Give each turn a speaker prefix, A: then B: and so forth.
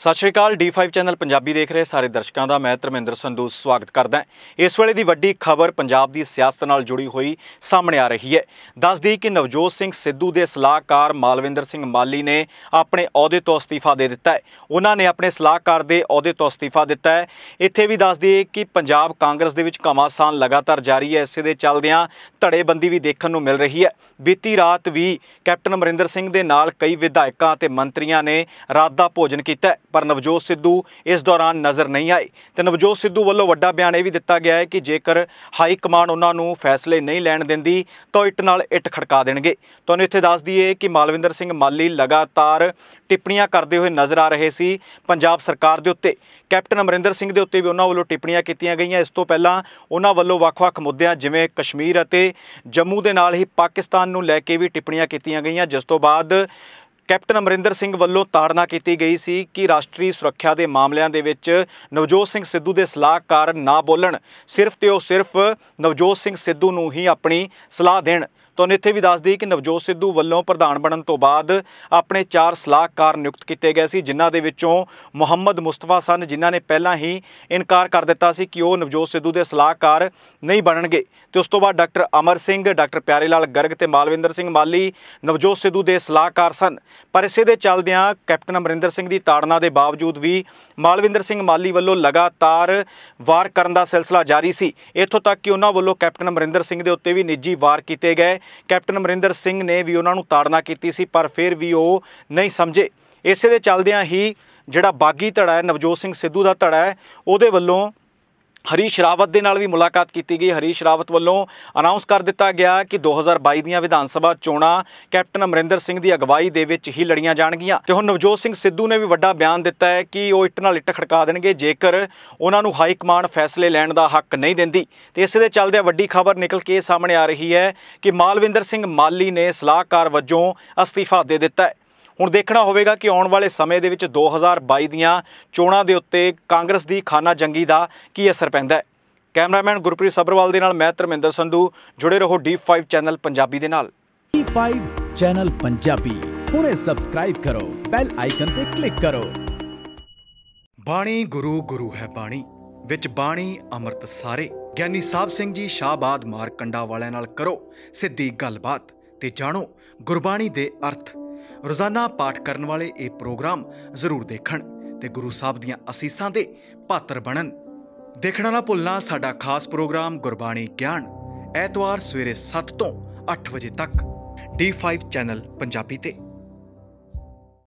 A: ਸਤਿ ਸ਼੍ਰੀ ਅਕਾਲ D5 channel Punjabi ਦੇਖ ਰਹੇ ਸਾਰੇ ਦਰਸ਼ਕਾਂ ਦਾ ਮੈਂ ਧਰਮਿੰਦਰ ਸੰਧੂ ਸਵਾਗਤ ਕਰਦਾ ਇਸ ਵੇਲੇ ਦੀ ਵੱਡੀ ਖਬਰ ਪੰਜਾਬ ਦੀ ਸਿਆਸਤ ਨਾਲ ਜੁੜੀ ਹੋਈ ਸਾਹਮਣੇ ਆ ਰਹੀ ਹੈ ਦੱਸਦੀ ਕਿ ਨਵਜੋਤ ਸਿੰਘ ਸਿੱਧੂ ਦੇ ਸਲਾਹਕਾਰ ਮਾਲਵਿੰਦਰ ਸਿੰਘ ਮਾਲੀ ਨੇ ਆਪਣੇ ਅਹੁਦੇ ਤੋਂ ਅਸਤੀਫਾ ਦੇ ਦਿੱਤਾ ਹੈ ਉਹਨਾਂ ਨੇ ਆਪਣੇ ਸਲਾਹਕਾਰ ਦੇ ਅਹੁਦੇ ਤੋਂ ਅਸਤੀਫਾ ਦਿੱਤਾ ਹੈ ਇੱਥੇ ਵੀ ਦੱਸਦੀ ਹੈ ਕਿ ਪੰਜਾਬ ਕਾਂਗਰਸ ਦੇ ਵਿੱਚ ਕਮਾਸਾਨ ਲਗਾਤਾਰ ਜਾਰੀ ਹੈ ਇਸੇ ਦੇ ਚੱਲਦਿਆਂ ਧੜੇਬੰਦੀ ਵੀ ਦੇਖਣ ਨੂੰ ਮਿਲ ਰਹੀ ਹੈ ਬੀਤੀ ਰਾਤ ਵੀ ਕੈਪਟਨ ਅਮਰਿੰਦਰ ਸਿੰਘ ਦੇ ਨਾਲ ਕਈ ਵਿਧਾਇਕਾਂ ਅਤੇ ਮੰਤਰੀਆਂ ਨੇ ਰਾਤ ਦਾ ਭੋਜਨ ਕੀਤਾ ਪਰ ਨਵਜੋਤ ਸਿੱਧੂ ਇਸ ਦੌਰਾਨ ਨਜ਼ਰ ਨਹੀਂ ਆਏ ਤੇ ਨਵਜੋਤ ਸਿੱਧੂ ਵੱਲੋਂ ਵੱਡਾ ਬਿਆਨ ਇਹ ਵੀ ਦਿੱਤਾ ਗਿਆ ਹੈ ਕਿ ਜੇਕਰ ਹਾਈ ਕਮਾਂਡ ਉਹਨਾਂ ਨੂੰ ਫੈਸਲੇ ਨਹੀਂ ਲੈਣ ਦਿੰਦੀ ਤਾਂ ਇੱਟ ਨਾਲ ਇੱਟ ਖੜਕਾ ਦੇਣਗੇ ਤੁਹਾਨੂੰ ਇੱਥੇ ਦੱਸ ਦਈਏ ਕਿ ਮਾਲਵਿੰਦਰ ਸਿੰਘ ਮਾਲੀ ਲਗਾਤਾਰ ਟਿੱਪਣੀਆਂ ਕਰਦੇ ਹੋਏ ਨਜ਼ਰ ਆ ਰਹੇ ਸੀ ਪੰਜਾਬ ਸਰਕਾਰ ਦੇ ਉੱਤੇ ਕੈਪਟਨ ਅਮਰਿੰਦਰ ਸਿੰਘ ਦੇ ਉੱਤੇ ਵੀ ਉਹਨਾਂ ਵੱਲੋਂ ਟਿੱਪਣੀਆਂ ਕੀਤੀਆਂ ਗਈਆਂ ਇਸ ਤੋਂ ਪਹਿਲਾਂ ਉਹਨਾਂ ਵੱਲੋਂ ਵੱਖ-ਵੱਖ ਮੁੱਦਿਆਂ ਜਿਵੇਂ ਕਸ਼ਮੀਰ ਅਤੇ ਜੰਮੂ ਦੇ ਨਾਲ ਹੀ ਪਾਕਿਸਤਾਨ ਨੂੰ ਲੈ ਕੇ ਵੀ ਟਿੱਪਣੀਆਂ ਕੀਤੀਆਂ ਗਈਆਂ ਜਿਸ ਤੋਂ ਬਾਅਦ ਕੈਪਟਨ ਅਮਰਿੰਦਰ ਸਿੰਘ ਵੱਲੋਂ ਤਾੜਨਾ ਕੀਤੀ ਗਈ ਸੀ ਕਿ ਰਾਸ਼ਟਰੀ ਸੁਰੱਖਿਆ ਦੇ ਮਾਮਲਿਆਂ ਦੇ ਵਿੱਚ ਨਵਜੋਤ ਸਿੰਘ ਸਿੱਧੂ ਦੇ ਸਲਾਹਕਾਰ ਨਾ ਬੋਲਣ ਸਿਰਫ ਤੇ ਉਹ ਸਿਰਫ ਨਵਜੋਤ ਸਿੰਘ ਸਿੱਧੂ ਨੂੰ ਹੀ ਆਪਣੀ ਸਲਾਹ ਦੇਣ ਤੁਹਾਨੂੰ ਇੱਥੇ ਵੀ ਦੱਸ ਦਈ ਕਿ ਨਵਜੋਤ ਸਿੱਧੂ ਵੱਲੋਂ ਪ੍ਰਧਾਨ ਬਣਨ ਤੋਂ ਬਾਅਦ ਆਪਣੇ ਚਾਰ ਸਲਾਹਕਾਰ ਨਿਯੁਕਤ ਕੀਤੇ ਗਏ ਸੀ ਜਿਨ੍ਹਾਂ ਦੇ ਵਿੱਚੋਂ ਮੁਹੰਮਦ ਮੁਸਤਫਾ ਸਨ ਜਿਨ੍ਹਾਂ ਨੇ ਪਹਿਲਾਂ ਹੀ ਇਨਕਾਰ ਕਰ ਦਿੱਤਾ ਸੀ ਕਿ ਉਹ ਨਵਜੋਤ ਸਿੱਧੂ ਦੇ ਸਲਾਹਕਾਰ ਨਹੀਂ ਬਣਨਗੇ ਤੇ ਉਸ ਤੋਂ ਬਾਅਦ ਡਾਕਟਰ ਅਮਰ ਸਿੰਘ ਡਾਕਟਰ ਪਿਆਰੇ ਲਾਲ ਗਰਗ ਤੇ ਮਾਲਵਿੰਦਰ ਸਿੰਘ ਮਾਲੀ ਨਵਜੋਤ ਸਿੱਧੂ ਦੇ ਸਲਾਹਕਾਰ ਸਨ ਪਰ ਇਸੇ ਦੇ ਚੱਲਦਿਆਂ ਕੈਪਟਨ ਅਮਰਿੰਦਰ ਸਿੰਘ ਦੀ ਤਾੜਨਾ ਦੇ ਬਾਵਜੂਦ ਵੀ ਮਾਲਵਿੰਦਰ ਸਿੰਘ ਮਾਲੀ ਵੱਲੋਂ ਲਗਾਤਾਰ ਵਾਰ ਕਰਨ ਦਾ ਸਿਲਸਿਲਾ ਜਾਰੀ ਸੀ ਇੱਥੋਂ ਤੱਕ ਕਿ ਉਹਨਾਂ ਵੱਲੋਂ ਕੈਪਟਨ ਅਮਰਿੰਦਰ ਸਿੰਘ ਦੇ ਉੱਤੇ ਵੀ ਨਿੱਜੀ ਵਾਰ ਕੀਤੇ ਗਏ ਕੈਪਟਨ ਅਮਰਿੰਦਰ ਸਿੰਘ ਨੇ ਵੀ ਉਹਨਾਂ ਨੂੰ ਤਾੜਨਾ ਕੀਤੀ ਸੀ ਪਰ ਫਿਰ ਵੀ ਉਹ ਨਹੀਂ ਸਮਝੇ ਇਸੇ ਦੇ ਚੱਲਦਿਆਂ ਹੀ ਜਿਹੜਾ ਬਾਗੀ ਧੜਾ ਹੈ ਨਵਜੋਤ ਸਿੰਘ ਸਿੱਧੂ ਦਾ ਧੜਾ ਹੈ ਉਹਦੇ ਵੱਲੋਂ ਹਰੀਸ਼ ਰਾਵਤ ਦੇ ਨਾਲ ਵੀ ਮੁਲਾਕਾਤ ਕੀਤੀ ਗਈ ਹਰੀਸ਼ ਰਾਵਤ ਵੱਲੋਂ ਅਨਾਉਂਸ ਕਰ ਦਿੱਤਾ ਗਿਆ ਕਿ 2022 ਦੀਆਂ ਵਿਧਾਨ ਸਭਾ ਚੋਣਾਂ ਕੈਪਟਨ ਅਮਰਿੰਦਰ ਸਿੰਘ ਦੀ ਅਗਵਾਈ ਦੇ ਵਿੱਚ ਹੀ ਲੜੀਆਂ ਜਾਣਗੀਆਂ ਤੇ ਹੁਣ ਨਵਜੋਤ ਸਿੰਘ ਸਿੱਧੂ ਨੇ ਵੀ ਵੱਡਾ ਬਿਆਨ ਦਿੱਤਾ ਹੈ ਕਿ ਉਹ ਇੱਟ ਨਾਲ ਇੱਟ ਖੜਕਾ ਦੇਣਗੇ ਜੇਕਰ ਉਹਨਾਂ ਨੂੰ ਹਾਈ ਕਮਾਂਡ ਫੈਸਲੇ ਲੈਣ ਦਾ ਹੱਕ ਨਹੀਂ ਦਿੰਦੀ ਤੇ ਇਸੇ ਦੇ ਚੱਲਦੇ ਵੱਡੀ ਖਬਰ ਨਿਕਲ ਕੇ ਸਾਹਮਣੇ ਆ ਰਹੀ ਹੈ ਕਿ ਮਾਲਵਿੰਦਰ ਸਿੰਘ ਮਾਲੀ ਨੇ ਸਲਾਹਕਾਰ ਵਜੋਂ ਅਸਤੀਫਾ ਦੇ ਦਿੱਤਾ ਹੈ ਹੁਣ ਦੇਖਣਾ ਹੋਵੇਗਾ ਕਿ ਆਉਣ ਵਾਲੇ ਸਮੇਂ ਦੇ ਵਿੱਚ 2022 ਦੀਆਂ ਚੋਣਾਂ ਦੇ ਉੱਤੇ ਕਾਂਗਰਸ ਦੀ ਖਾਨਾ ਜੰਗੀ ਦਾ ਕੀ ਅਸਰ ਪੈਂਦਾ ਹੈ ਕੈਮਰਾਮੈਨ ਗੁਰਪ੍ਰੀਤ ਸਬਰਵਾਲ ਦੇ ਨਾਲ ਮੈਂ ਧਰਮਿੰਦਰ ਸੰਧੂ ਜੁੜੇ ਰਹੋ D5 ਚੈਨਲ ਪੰਜਾਬੀ ਦੇ ਨਾਲ D5 ਚੈਨਲ ਪੰਜਾਬੀ ਹੁਣੇ ਸਬਸਕ੍ਰਾਈਬ ਕਰੋ ਬੈਲ ਆਈਕਨ ਤੇ ਕਲਿੱਕ ਕਰੋ ਬਾਣੀ ਗੁਰੂ ਗੁਰੂ ਹੈ ਬਾਣੀ ਵਿੱਚ ਬਾਣੀ ਅੰਮ੍ਰਿਤ ਸਾਰੇ ਗਿਆਨੀ ਸਾਹਿਬ ਸਿੰਘ ਜੀ ਸ਼ਾਬਾਦ ਮਾਰਕੰਡਾ ਵਾਲਿਆਂ ਨਾਲ ਕਰੋ ਸਿੱਧੀ ਗੱਲਬਾਤ ਤੇ ਜਾਣੋ ਗੁਰਬਾਣੀ ਦੇ ਅਰਥ ਰੋਜ਼ਾਨਾ ਪਾਠ ਕਰਨ ਵਾਲੇ ਇਹ ਪ੍ਰੋਗਰਾਮ ਜ਼ਰੂਰ ਦੇਖਣ ਤੇ ਗੁਰੂ ਸਾਹਿਬ ਦੀਆਂ ਅਸੀਸਾਂ ਦੇ ਪਾਤਰ ਬਣਨ ਦੇਖਣਾ ਨਾ ਭੁੱਲਣਾ ਸਾਡਾ ਖਾਸ ਪ੍ਰੋਗਰਾਮ ਗੁਰਬਾਣੀ ਗਿਆਨ ਐਤਵਾਰ ਸਵੇਰੇ 7 ਤੋਂ 8 ਵਜੇ ਤੱਕ D5 ਚੈਨਲ ਪੰਜਾਬੀ ਤੇ